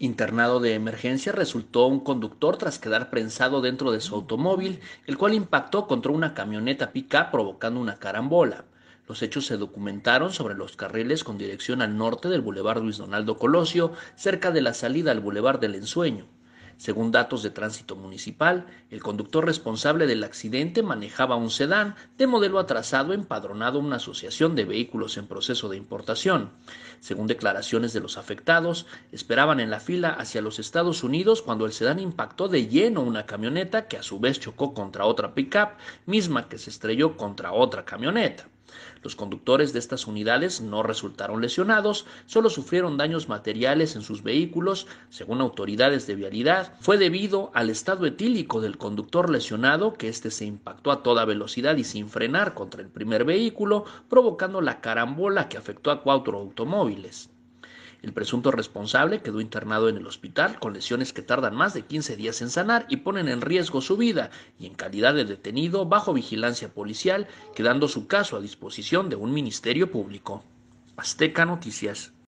Internado de emergencia resultó un conductor tras quedar prensado dentro de su automóvil, el cual impactó contra una camioneta pica provocando una carambola. Los hechos se documentaron sobre los carriles con dirección al norte del Boulevard Luis Donaldo Colosio, cerca de la salida al Boulevard del Ensueño. Según datos de tránsito municipal, el conductor responsable del accidente manejaba un sedán de modelo atrasado empadronado a una asociación de vehículos en proceso de importación. Según declaraciones de los afectados, esperaban en la fila hacia los Estados Unidos cuando el sedán impactó de lleno una camioneta que a su vez chocó contra otra pickup, misma que se estrelló contra otra camioneta. Los conductores de estas unidades no resultaron lesionados, solo sufrieron daños materiales en sus vehículos, según autoridades de vialidad. Fue debido al estado etílico del conductor lesionado que éste se impactó a toda velocidad y sin frenar contra el primer vehículo, provocando la carambola que afectó a cuatro automóviles. El presunto responsable quedó internado en el hospital con lesiones que tardan más de 15 días en sanar y ponen en riesgo su vida y en calidad de detenido bajo vigilancia policial, quedando su caso a disposición de un ministerio público. Azteca Noticias.